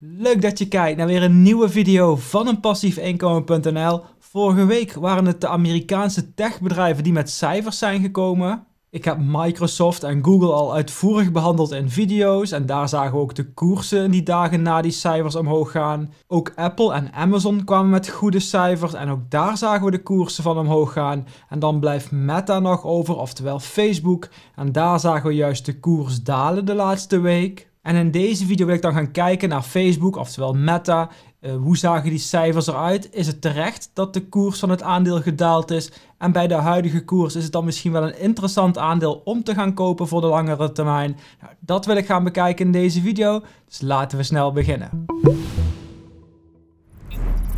Leuk dat je kijkt naar weer een nieuwe video van een passiefinkomen.nl. Vorige week waren het de Amerikaanse techbedrijven die met cijfers zijn gekomen. Ik heb Microsoft en Google al uitvoerig behandeld in video's en daar zagen we ook de koersen in die dagen na die cijfers omhoog gaan. Ook Apple en Amazon kwamen met goede cijfers en ook daar zagen we de koersen van omhoog gaan. En dan blijft Meta nog over, oftewel Facebook, en daar zagen we juist de koers dalen de laatste week. En in deze video wil ik dan gaan kijken naar Facebook, oftewel Meta. Eh, hoe zagen die cijfers eruit? Is het terecht dat de koers van het aandeel gedaald is? En bij de huidige koers is het dan misschien wel een interessant aandeel om te gaan kopen voor de langere termijn? Nou, dat wil ik gaan bekijken in deze video, dus laten we snel beginnen.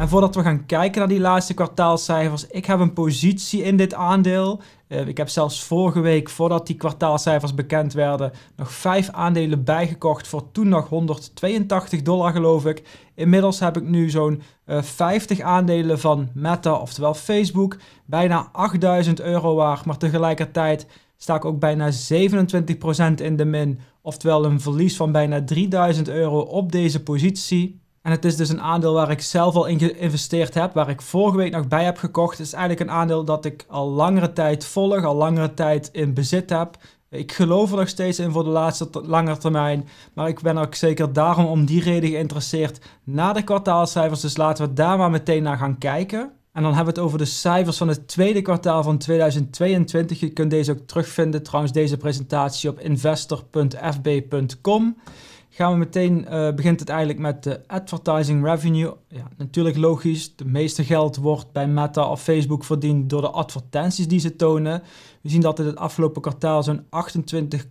En voordat we gaan kijken naar die laatste kwartaalcijfers, ik heb een positie in dit aandeel. Eh, ik heb zelfs vorige week, voordat die kwartaalcijfers bekend werden, nog vijf aandelen bijgekocht voor toen nog 182 dollar geloof ik. Inmiddels heb ik nu zo'n 50 eh, aandelen van Meta, oftewel Facebook, bijna 8000 euro waard. Maar tegelijkertijd sta ik ook bijna 27% in de min, oftewel een verlies van bijna 3000 euro op deze positie. En het is dus een aandeel waar ik zelf al in geïnvesteerd heb, waar ik vorige week nog bij heb gekocht. Het is eigenlijk een aandeel dat ik al langere tijd volg, al langere tijd in bezit heb. Ik geloof er nog steeds in voor de laatste lange termijn. Maar ik ben ook zeker daarom om die reden geïnteresseerd na de kwartaalcijfers. Dus laten we daar maar meteen naar gaan kijken. En dan hebben we het over de cijfers van het tweede kwartaal van 2022. Je kunt deze ook terugvinden, trouwens deze presentatie op investor.fb.com gaan we meteen, uh, begint het eigenlijk met de advertising revenue. Ja, natuurlijk logisch, de meeste geld wordt bij Meta of Facebook verdiend door de advertenties die ze tonen. We zien dat het het afgelopen kwartaal zo'n 28,15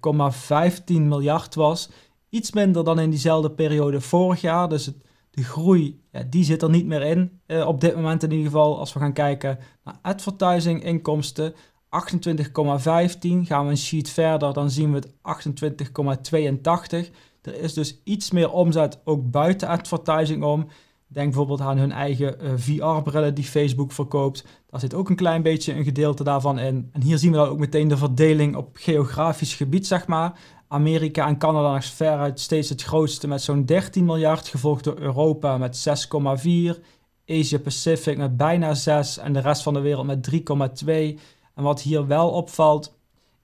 miljard was. Iets minder dan in diezelfde periode vorig jaar, dus de groei ja, die zit er niet meer in. Eh, op dit moment in ieder geval, als we gaan kijken naar advertising inkomsten... 28,15. Gaan we een sheet verder, dan zien we het 28,82. Er is dus iets meer omzet ook buiten advertising om. Denk bijvoorbeeld aan hun eigen eh, VR-brillen die Facebook verkoopt. Daar zit ook een klein beetje een gedeelte daarvan in. En hier zien we dan ook meteen de verdeling op geografisch gebied, zeg maar. Amerika en Canada is veruit steeds het grootste met zo'n 13 miljard, gevolgd door Europa met 6,4, Asia-Pacific met bijna 6 en de rest van de wereld met 3,2. En wat hier wel opvalt,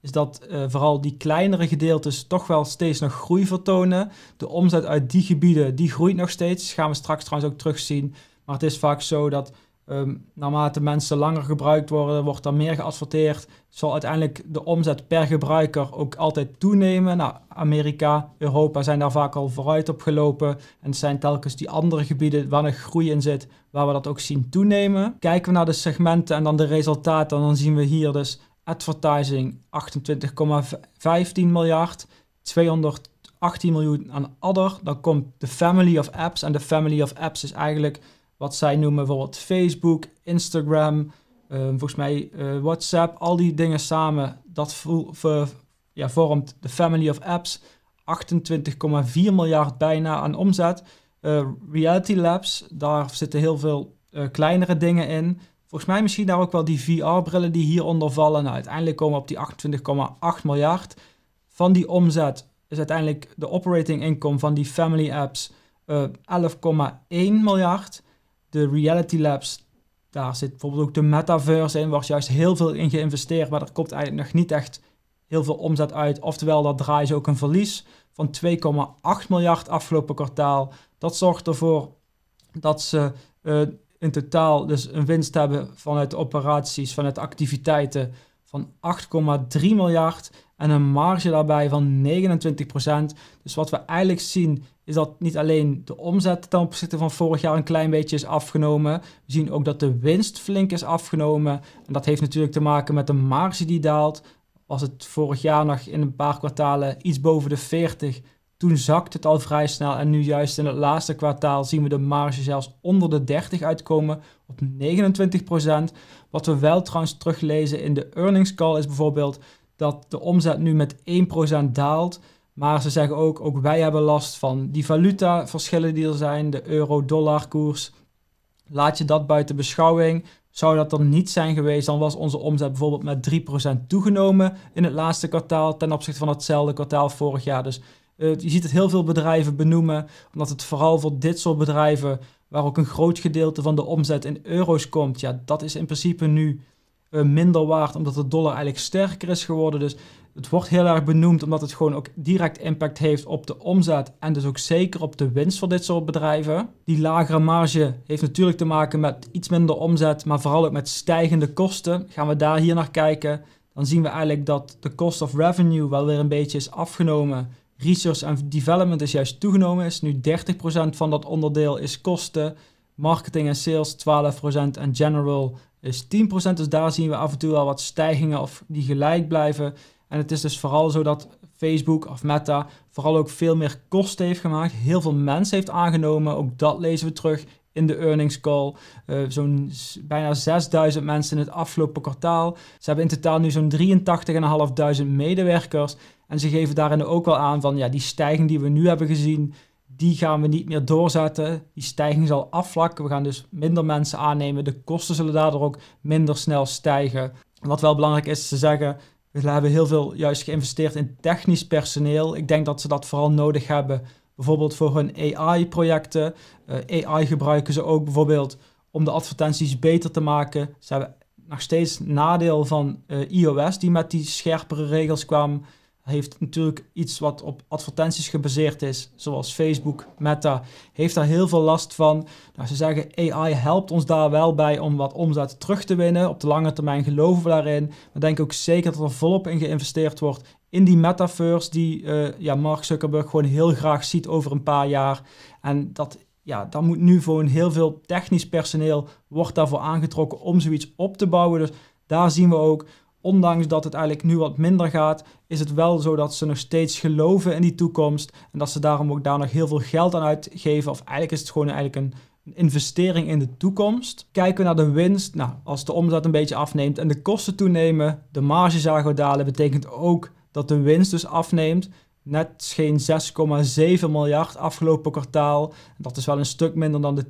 is dat eh, vooral die kleinere gedeeltes toch wel steeds nog groei vertonen. De omzet uit die gebieden, die groeit nog steeds. Dat gaan we straks trouwens ook terugzien. Maar het is vaak zo dat ehm, naarmate mensen langer gebruikt worden, wordt er meer geadverteerd. Zal uiteindelijk de omzet per gebruiker ook altijd toenemen. Nou, Amerika, Europa zijn daar vaak al vooruit op gelopen. En het zijn telkens die andere gebieden waar nog groei in zit, waar we dat ook zien toenemen. Kijken we naar de segmenten en dan de resultaten, dan zien we hier dus advertising 28,15 miljard, 218 miljoen aan adder. Dan komt de family of apps en de family of apps is eigenlijk wat zij noemen bijvoorbeeld Facebook, Instagram, eh, volgens mij eh, WhatsApp, al die dingen samen. Dat ja, vormt de family of apps 28,4 miljard bijna aan omzet. Eh, Reality Labs, daar zitten heel veel kleinere dingen in. Volgens mij misschien daar nou ook wel die VR-brillen die hieronder vallen. Nou, uiteindelijk komen we op die 28,8 miljard. Van die omzet is uiteindelijk de operating income van die family apps 11,1 eh, miljard. De reality labs, daar zit bijvoorbeeld ook de metaverse in, waar is juist heel veel in geïnvesteerd, maar er komt eigenlijk nog niet echt heel veel omzet uit. Oftewel, dat draait ze ook een verlies van 2,8 miljard afgelopen kwartaal. Dat zorgt ervoor dat ze eh, in totaal dus een winst hebben vanuit operaties, vanuit activiteiten van 8,3 miljard en een marge daarbij van 29 Dus wat we eigenlijk zien is dat niet alleen de omzet ten opzichte van vorig jaar een klein beetje is afgenomen. We zien ook dat de winst flink is afgenomen. En dat heeft natuurlijk te maken met de marge die daalt. Was het vorig jaar nog in een paar kwartalen iets boven de 40, toen zakt het al vrij snel en nu juist in het laatste kwartaal zien we de marge zelfs onder de 30 uitkomen op 29%. Wat we wel trouwens teruglezen in de earnings call is bijvoorbeeld dat de omzet nu met 1% daalt. Maar ze zeggen ook, ook wij hebben last van die valutaverschillen die er zijn, de euro-dollar koers. Laat je dat buiten beschouwing. Zou dat dan niet zijn geweest, dan was onze omzet bijvoorbeeld met 3% toegenomen in het laatste kwartaal ten opzichte van hetzelfde kwartaal vorig jaar. Dus eh, je ziet het heel veel bedrijven benoemen, omdat het vooral voor dit soort bedrijven, waar ook een groot gedeelte van de omzet in euro's komt, ja, dat is in principe nu eh, minder waard, omdat de dollar eigenlijk sterker is geworden. Dus het wordt heel erg benoemd, omdat het gewoon ook direct impact heeft op de omzet en dus ook zeker op de winst voor dit soort bedrijven. Die lagere marge heeft natuurlijk te maken met iets minder omzet, maar vooral ook met stijgende kosten. Gaan we daar hier naar kijken, dan zien we eigenlijk dat de cost of revenue wel weer een beetje is afgenomen Research en Development is juist toegenomen, is nu 30% van dat onderdeel is kosten. Marketing en sales 12% en general is 10%. Dus daar zien we af en toe wel wat stijgingen of die gelijk blijven. En het is dus vooral zo dat Facebook of Meta vooral ook veel meer kosten heeft gemaakt. Heel veel mensen heeft aangenomen. Ook dat lezen we terug in de earnings call. Eh, zo'n bijna 6000 mensen in het afgelopen kwartaal. Ze hebben in totaal nu zo'n 83.500 medewerkers. En ze geven daarin ook wel aan van ja, die stijging die we nu hebben gezien, die gaan we niet meer doorzetten. Die stijging zal afvlakken. We gaan dus minder mensen aannemen. De kosten zullen daardoor ook minder snel stijgen. Wat wel belangrijk is te zeggen, we hebben heel veel juist geïnvesteerd in technisch personeel. Ik denk dat ze dat vooral nodig hebben, bijvoorbeeld voor hun AI-projecten. Eh, AI gebruiken ze ook bijvoorbeeld om de advertenties beter te maken. Ze hebben nog steeds nadeel van eh, iOS, die met die scherpere regels kwam heeft natuurlijk iets wat op advertenties gebaseerd is, zoals Facebook, Meta, heeft daar heel veel last van. Nou, ze zeggen AI helpt ons daar wel bij om wat omzet terug te winnen. Op de lange termijn geloven we daarin. We denken ook zeker dat er volop in geïnvesteerd wordt in die metaverse die eh, ja, Mark Zuckerberg gewoon heel graag ziet over een paar jaar. En dat ja, dat moet nu gewoon heel veel technisch personeel wordt daarvoor aangetrokken om zoiets op te bouwen. Dus daar zien we ook ondanks dat het eigenlijk nu wat minder gaat, is het wel zo dat ze nog steeds geloven in die toekomst. En dat ze daarom ook daar nog heel veel geld aan uitgeven. Of eigenlijk is het gewoon eigenlijk een, investering in de toekomst. Kijken we naar de winst. Nou, als de omzet een beetje afneemt en de kosten toenemen, de marge zagen we dalen, betekent ook dat de winst dus afneemt. Net geen 6,7 miljard afgelopen kwartaal. Dat is wel een stuk minder dan de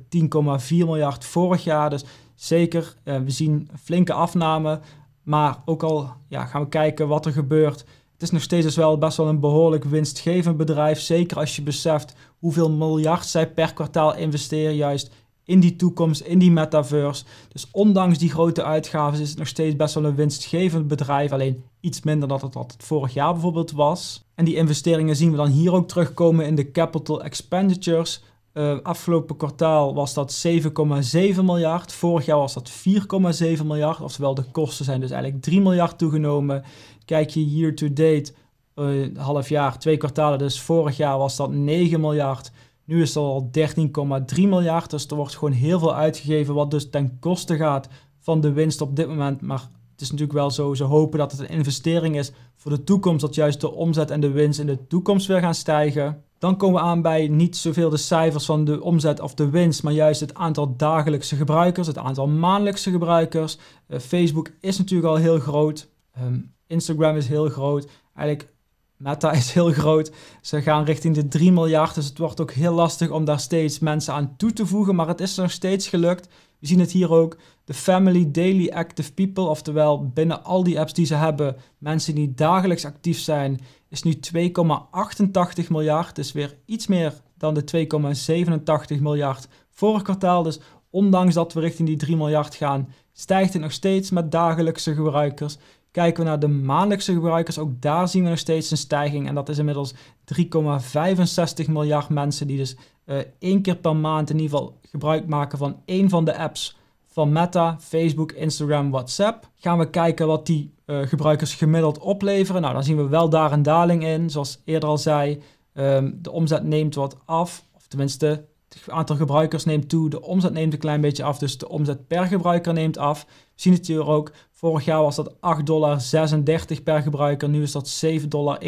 10,4 miljard vorig jaar. Dus zeker, eh, we zien flinke afname. Maar ook al ja, gaan we kijken wat er gebeurt. Het is nog steeds dus wel best wel een behoorlijk winstgevend bedrijf. Zeker als je beseft hoeveel miljard zij per kwartaal investeren juist in die toekomst, in die metaverse. Dus ondanks die grote uitgaven is het nog steeds best wel een winstgevend bedrijf. Alleen iets minder dan dat het vorig jaar bijvoorbeeld was. En die investeringen zien we dan hier ook terugkomen in de capital expenditures. Uh, afgelopen kwartaal was dat 7,7 miljard. Vorig jaar was dat 4,7 miljard. Oftewel, de kosten zijn dus eigenlijk 3 miljard toegenomen. Kijk je year to date, uh, half jaar, twee kwartalen. Dus vorig jaar was dat 9 miljard. Nu is dat al 13,3 miljard. Dus er wordt gewoon heel veel uitgegeven, wat dus ten koste gaat van de winst op dit moment. Maar het is natuurlijk wel zo, ze hopen dat het een investering is voor de toekomst. Dat juist de omzet en de winst in de toekomst weer gaan stijgen. Dan komen we aan bij niet zoveel de cijfers van de omzet of de winst, maar juist het aantal dagelijkse gebruikers, het aantal maandelijkse gebruikers. Eh, Facebook is natuurlijk al heel groot. Ehm, Instagram is heel groot. Eigenlijk Meta is heel groot. Ze gaan richting de 3 miljard. Dus het wordt ook heel lastig om daar steeds mensen aan toe te voegen. Maar het is nog steeds gelukt. We zien het hier ook. De Family Daily Active People, oftewel binnen al die apps die ze hebben, mensen die dagelijks actief zijn, is nu 2,88 miljard. Dus weer iets meer dan de 2,87 miljard vorig kwartaal. Dus ondanks dat we richting die 3 miljard gaan, stijgt het nog steeds met dagelijkse gebruikers. Kijken we naar de maandelijkse gebruikers, ook daar zien we nog steeds een stijging. En dat is inmiddels 3,65 miljard mensen die dus uh, één keer per maand in ieder geval gebruik maken van één van de apps van Meta, Facebook, Instagram, WhatsApp. Gaan we kijken wat die eh, gebruikers gemiddeld opleveren. Nou, dan zien we wel daar een daling in. Zoals eerder al zei, ehm, de omzet neemt wat af. Of tenminste, het aantal gebruikers neemt toe. De omzet neemt een klein beetje af. Dus de omzet per gebruiker neemt af. We zien het hier ook. Vorig jaar was dat 8,36 dollar per gebruiker. Nu is dat 7,91 dollar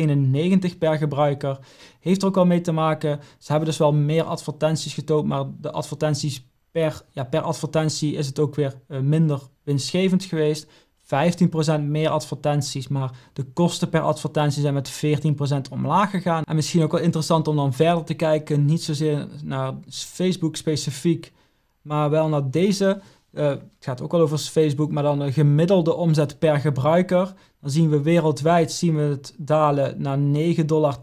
per gebruiker. Heeft er ook wel mee te maken. Ze hebben dus wel meer advertenties getoond. Maar de advertenties per, ja, per advertentie is het ook weer eh, minder winstgevend geweest. 15% meer advertenties, maar de kosten per advertentie zijn met 14% omlaag gegaan. En misschien ook wel interessant om dan verder te kijken, niet zozeer naar Facebook specifiek, maar wel naar deze eh, het gaat ook al over Facebook, maar dan een gemiddelde omzet per gebruiker. Dan zien we wereldwijd zien we het dalen naar 9,82 dollar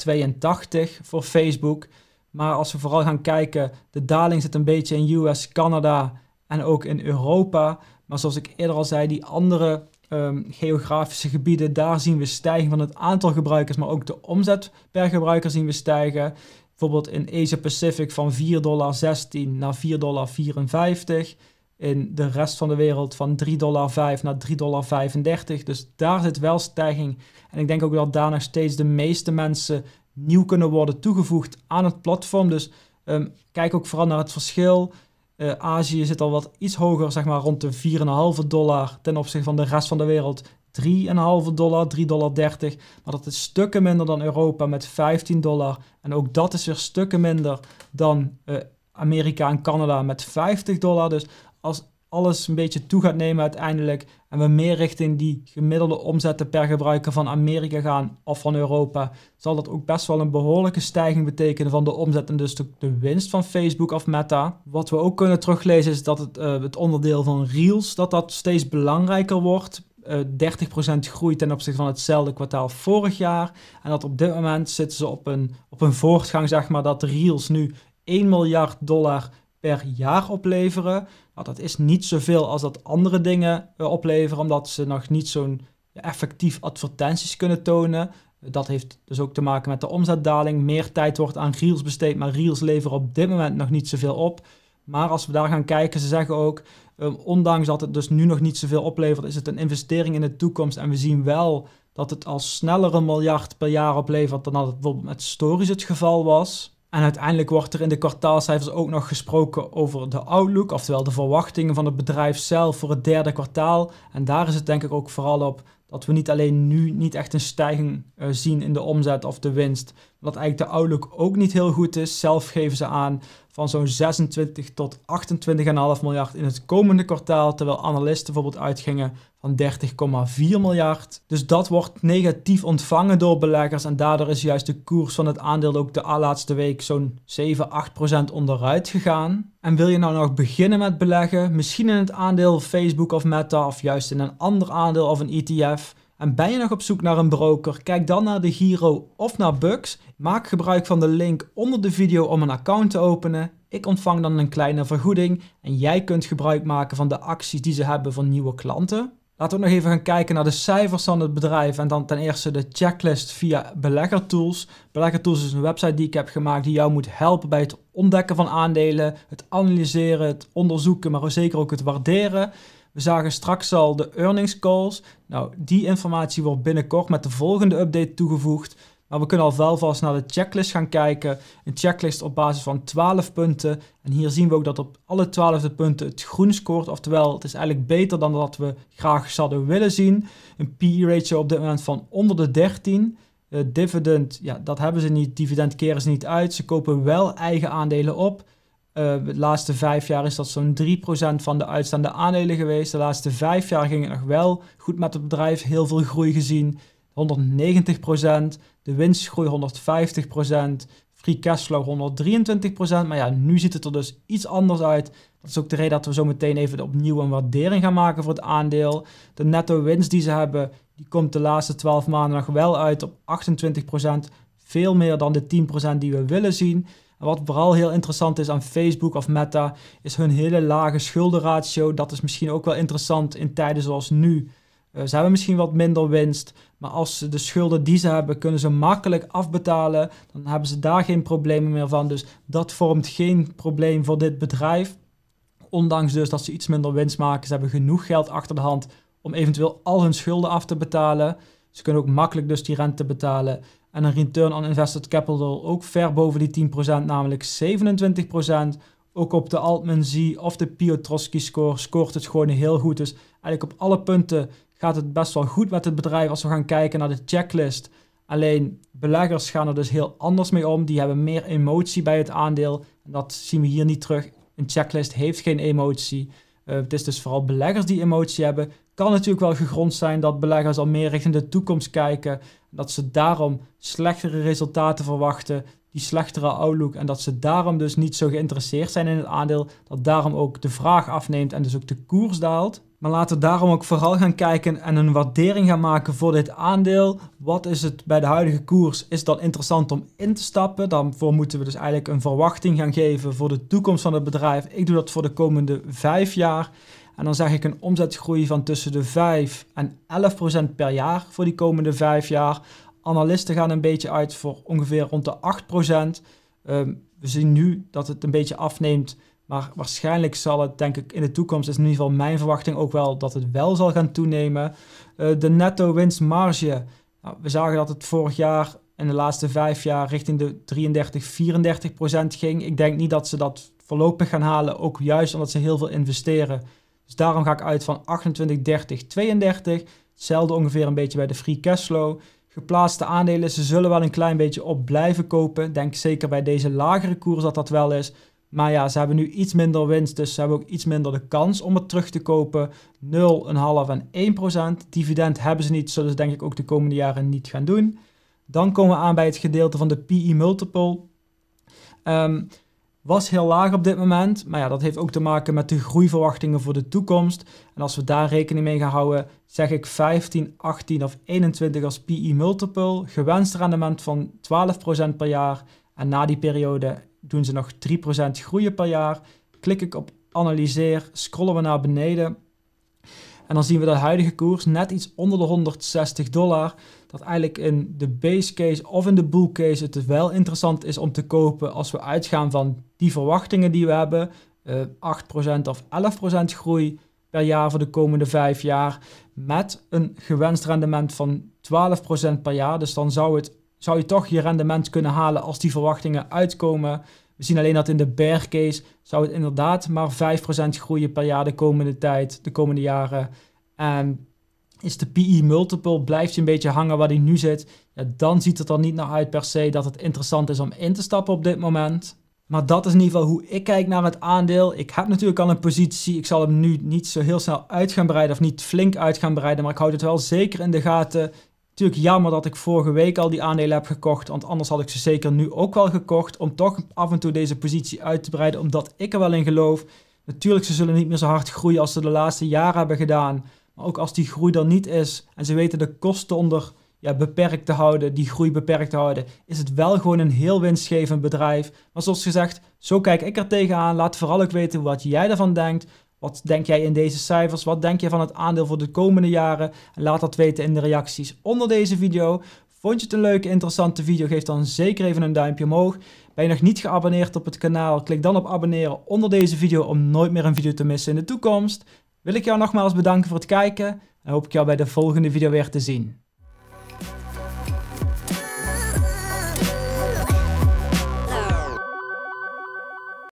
voor Facebook. Maar als we vooral gaan kijken, de daling zit een beetje in US, Canada en ook in Europa. Maar zoals ik eerder al zei, die andere ehm, geografische gebieden, daar zien we stijging van het aantal gebruikers, maar ook de omzet per gebruiker zien we stijgen. Bijvoorbeeld in Asia Pacific van 4,16 naar 4,54 in de rest van de wereld van 3,5 dollar naar 3,35 dollar. Dus daar zit wel stijging. En ik denk ook dat daar nog steeds de meeste mensen nieuw kunnen worden toegevoegd aan het platform. Dus ehm, kijk ook vooral naar het verschil. Eh, Azië zit al wat iets hoger, zeg maar rond de 4,5 dollar ten opzichte van de rest van de wereld. 3,5 dollar, 3,30 dollar. Maar dat is stukken minder dan Europa met 15 dollar. En ook dat is weer stukken minder dan eh, Amerika en Canada met 50 dollar. Dus als alles een beetje toe gaat nemen uiteindelijk en we meer richting die gemiddelde omzetten per gebruiker van Amerika gaan of van Europa, zal dat ook best wel een behoorlijke stijging betekenen van de omzet en dus de, de winst van Facebook of Meta. Wat we ook kunnen teruglezen is dat het, eh, het onderdeel van Reels, dat dat steeds belangrijker wordt. Uh, eh, 30% groeit ten opzichte van hetzelfde kwartaal vorig jaar. En dat op dit moment zitten ze op een, op een voortgang, zeg maar, dat Reels nu 1 miljard dollar per jaar opleveren. Nou, dat is niet zoveel als dat andere dingen eh, opleveren, omdat ze nog niet zo'n effectief advertenties kunnen tonen. Dat heeft dus ook te maken met de omzetdaling. Meer tijd wordt aan reels besteed, maar reels leveren op dit moment nog niet zoveel op. Maar als we daar gaan kijken, ze zeggen ook, ehm, ondanks dat het dus nu nog niet zoveel oplevert, is het een investering in de toekomst. En we zien wel dat het al sneller een miljard per jaar oplevert dan dat het bijvoorbeeld met stories het geval was. En uiteindelijk wordt er in de kwartaalcijfers ook nog gesproken over de outlook, oftewel de verwachtingen van het bedrijf zelf voor het derde kwartaal. En daar is het denk ik ook vooral op dat we niet alleen nu niet echt een stijging eh, zien in de omzet of de winst, maar dat eigenlijk de outlook ook niet heel goed is. Zelf geven ze aan van zo'n 26 tot 28,5 miljard in het komende kwartaal, terwijl analisten bijvoorbeeld uitgingen van 30,4 miljard. Dus dat wordt negatief ontvangen door beleggers en daardoor is juist de koers van het aandeel ook de laatste week zo'n 7, 8 onderuit gegaan. En wil je nou nog beginnen met beleggen, misschien in het aandeel Facebook of Meta of juist in een ander aandeel of een ETF? En ben je nog op zoek naar een broker? Kijk dan naar de Giro of naar Bucks. Maak gebruik van de link onder de video om een account te openen. Ik ontvang dan een kleine vergoeding en jij kunt gebruik maken van de acties die ze hebben voor nieuwe klanten. Laten we nog even gaan kijken naar de cijfers van het bedrijf. En dan ten eerste de checklist via Beleggertools. Beleggertools is een website die ik heb gemaakt die jou moet helpen bij het ontdekken van aandelen, het analyseren, het onderzoeken, maar zeker ook het waarderen. We zagen straks al de earnings calls. Nou, die informatie wordt binnenkort met de volgende update toegevoegd. Maar we kunnen al wel naar de checklist gaan kijken. Een checklist op basis van 12 punten. En hier zien we ook dat op alle 12 punten het groen scoort. Oftewel, het is eigenlijk beter dan dat we graag zouden willen zien. Een PE-ratio op dit moment van onder de 13. Eh, dividend, ja, dat hebben ze niet. Dividend keren ze niet uit. Ze kopen wel eigen aandelen op. Uh, de laatste vijf jaar is dat zo'n 3% van de uitstaande aandelen geweest. De laatste vijf jaar ging het nog wel goed met het bedrijf. Heel veel groei gezien. 190%. De winstgroei 150%. Free cashflow 123%. Maar ja, nu ziet het er dus iets anders uit. Dat is ook de reden dat we zo meteen even opnieuw een waardering gaan maken voor het aandeel. De netto winst die ze hebben, die komt de laatste 12 maanden nog wel uit op 28%. Veel meer dan de 10% die we willen zien wat vooral heel interessant is aan Facebook of Meta, is hun hele lage schuldenratio. Dat is misschien ook wel interessant in tijden zoals nu. Uh, ze hebben misschien wat minder winst, maar als ze de schulden die ze hebben, kunnen ze makkelijk afbetalen. Dan hebben ze daar geen problemen meer van. Dus dat vormt geen probleem voor dit bedrijf. Ondanks dus dat ze iets minder winst maken, ze hebben genoeg geld achter de hand om eventueel al hun schulden af te betalen. Ze kunnen ook makkelijk dus die rente betalen. En een return on invested capital ook ver boven die 10%, namelijk 27%. Ook op de Altman Z of de Piotrowski score scoort het gewoon heel goed. Dus eigenlijk op alle punten gaat het best wel goed met het bedrijf als we gaan kijken naar de checklist. Alleen beleggers gaan er dus heel anders mee om. Die hebben meer emotie bij het aandeel. En dat zien we hier niet terug. Een checklist heeft geen emotie. Eh, het is dus vooral beleggers die emotie hebben kan natuurlijk wel gegrond zijn dat beleggers al meer richting de toekomst kijken. Dat ze daarom slechtere resultaten verwachten, die slechtere outlook. En dat ze daarom dus niet zo geïnteresseerd zijn in het aandeel. Dat daarom ook de vraag afneemt en dus ook de koers daalt. Maar laten we daarom ook vooral gaan kijken en een waardering gaan maken voor dit aandeel. Wat is het bij de huidige koers? Is dat interessant om in te stappen? Daarvoor moeten we dus eigenlijk een verwachting gaan geven voor de toekomst van het bedrijf. Ik doe dat voor de komende vijf jaar. En dan zeg ik een omzetgroei van tussen de 5 en 11 procent per jaar voor die komende vijf jaar. Analisten gaan een beetje uit voor ongeveer rond de 8 procent. Ehm, we zien nu dat het een beetje afneemt. Maar waarschijnlijk zal het, denk ik, in de toekomst, is in ieder geval mijn verwachting ook wel, dat het wel zal gaan toenemen. Eh, de netto winstmarge. Nou, we zagen dat het vorig jaar in de laatste vijf jaar richting de 33, 34 procent ging. Ik denk niet dat ze dat voorlopig gaan halen, ook juist omdat ze heel veel investeren. Dus daarom ga ik uit van 28, 30, 32. Hetzelfde ongeveer een beetje bij de free cashflow. Geplaatste aandelen, ze zullen wel een klein beetje op blijven kopen. Denk zeker bij deze lagere koers dat dat wel is. Maar ja, ze hebben nu iets minder winst, dus ze hebben ook iets minder de kans om het terug te kopen. 0,5 en 1 procent. Dividend hebben ze niet, zullen ze denk ik ook de komende jaren niet gaan doen. Dan komen we aan bij het gedeelte van de PE multiple. Um, was heel laag op dit moment. Maar ja, dat heeft ook te maken met de groeiverwachtingen voor de toekomst. En als we daar rekening mee gaan houden, zeg ik 15, 18 of 21 als PE multiple. Gewenst rendement van 12% per jaar. En na die periode doen ze nog 3% groeien per jaar. Klik ik op analyseer, scrollen we naar beneden en dan zien we de huidige koers net iets onder de 160 dollar. Dat eigenlijk in de base case of in de bull case het wel interessant is om te kopen als we uitgaan van die verwachtingen die we hebben. 8% eh, of 11% groei per jaar voor de komende 5 jaar. Met een gewenst rendement van 12% per jaar. Dus dan zou, het, zou je toch je rendement kunnen halen als die verwachtingen uitkomen. We zien alleen dat in de bear case zou het inderdaad maar 5% groeien per jaar de komende tijd, de komende jaren. En is de PE multiple, blijft je een beetje hangen waar die nu zit, ja, dan ziet het er niet naar uit per se dat het interessant is om in te stappen op dit moment. Maar dat is in ieder geval hoe ik kijk naar het aandeel. Ik heb natuurlijk al een positie. Ik zal hem nu niet zo heel snel uit gaan breiden of niet flink uit gaan breiden. Maar ik houd het wel zeker in de gaten. Natuurlijk jammer dat ik vorige week al die aandelen heb gekocht, want anders had ik ze zeker nu ook wel gekocht om toch af en toe deze positie uit te breiden, omdat ik er wel in geloof. Natuurlijk, ze zullen niet meer zo hard groeien als ze de laatste jaren hebben gedaan. Maar ook als die groei er niet is en ze weten de kosten onder ja, beperkt te houden, die groei beperkt te houden, is het wel gewoon een heel winstgevend bedrijf. Maar zoals gezegd, zo kijk ik er tegenaan. Laat vooral ook weten wat jij ervan denkt. Wat denk jij in deze cijfers? Wat denk je van het aandeel voor de komende jaren? Laat dat weten in de reacties onder deze video. Vond je het een leuke, interessante video? Geef dan zeker even een duimpje omhoog. Ben je nog niet geabonneerd op het kanaal? Klik dan op abonneren onder deze video om nooit meer een video te missen in de toekomst. Wil ik jou nogmaals bedanken voor het kijken en hoop ik jou bij de volgende video weer te zien.